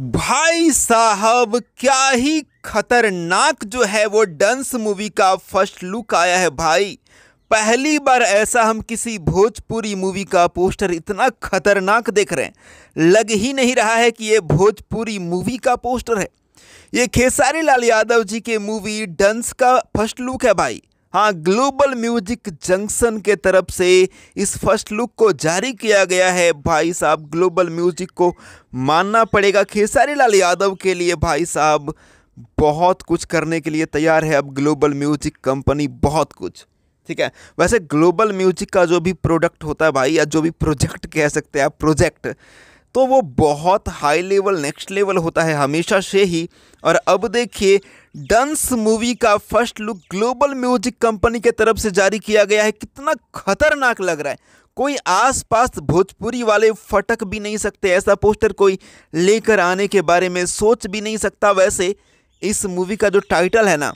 भाई साहब क्या ही खतरनाक जो है वो डंस मूवी का फर्स्ट लुक आया है भाई पहली बार ऐसा हम किसी भोजपुरी मूवी का पोस्टर इतना खतरनाक देख रहे हैं लग ही नहीं रहा है कि ये भोजपुरी मूवी का पोस्टर है ये खेसारी लाल यादव जी के मूवी डंस का फर्स्ट लुक है भाई हाँ ग्लोबल म्यूजिक जंक्शन के तरफ से इस फर्स्ट लुक को जारी किया गया है भाई साहब ग्लोबल म्यूजिक को मानना पड़ेगा खेसारी लाल यादव के लिए भाई साहब बहुत कुछ करने के लिए तैयार है अब ग्लोबल म्यूजिक कंपनी बहुत कुछ ठीक है वैसे ग्लोबल म्यूजिक का जो भी प्रोडक्ट होता है भाई या जो भी प्रोजेक्ट कह सकते हैं आप प्रोजेक्ट तो वो बहुत हाई लेवल नेक्स्ट लेवल होता है हमेशा से ही और अब देखिए डंस मूवी का first look global music company के तरफ से जारी किया गया है कितना खतरनाक लग रहा है कोई आसपास भोजपुरी वाले फटक भी नहीं सकते ऐसा पोस्टर कोई लेकर आने के बारे में सोच भी नहीं सकता वैसे इस मूवी का जो टाइटल है ना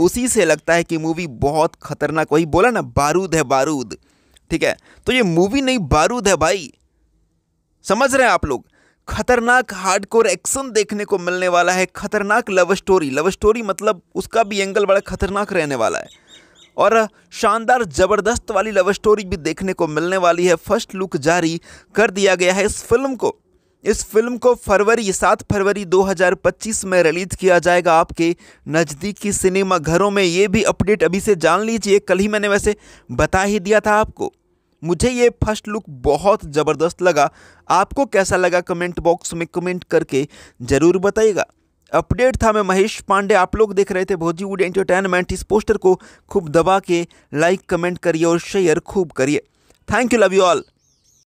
उसी से लगता है कि मूवी बहुत खतरनाक वही बोला ना बारूद है बारूद ठीक है तो ये मूवी नहीं बारूद है भाई समझ रहे हैं आप लोग खतरनाक हार्डकोर एक्शन देखने को मिलने वाला है खतरनाक लव स्टोरी लव स्टोरी मतलब उसका भी एंगल बड़ा खतरनाक रहने वाला है और शानदार ज़बरदस्त वाली लव स्टोरी भी देखने को मिलने वाली है फर्स्ट लुक जारी कर दिया गया है इस फिल्म को इस फिल्म को फरवरी सात फरवरी 2025 में रिलीज किया जाएगा आपके नज़दीकी सिनेमा घरों में ये भी अपडेट अभी से जान लीजिए कल ही मैंने वैसे बता ही दिया था आपको मुझे ये फर्स्ट लुक बहुत ज़बरदस्त लगा आपको कैसा लगा कमेंट बॉक्स में कमेंट करके ज़रूर बताइएगा अपडेट था मैं महेश पांडे आप लोग देख रहे थे भोजीवुड एंटरटेनमेंट इस पोस्टर को खूब दबा के लाइक कमेंट करिए और शेयर खूब करिए thank you love you all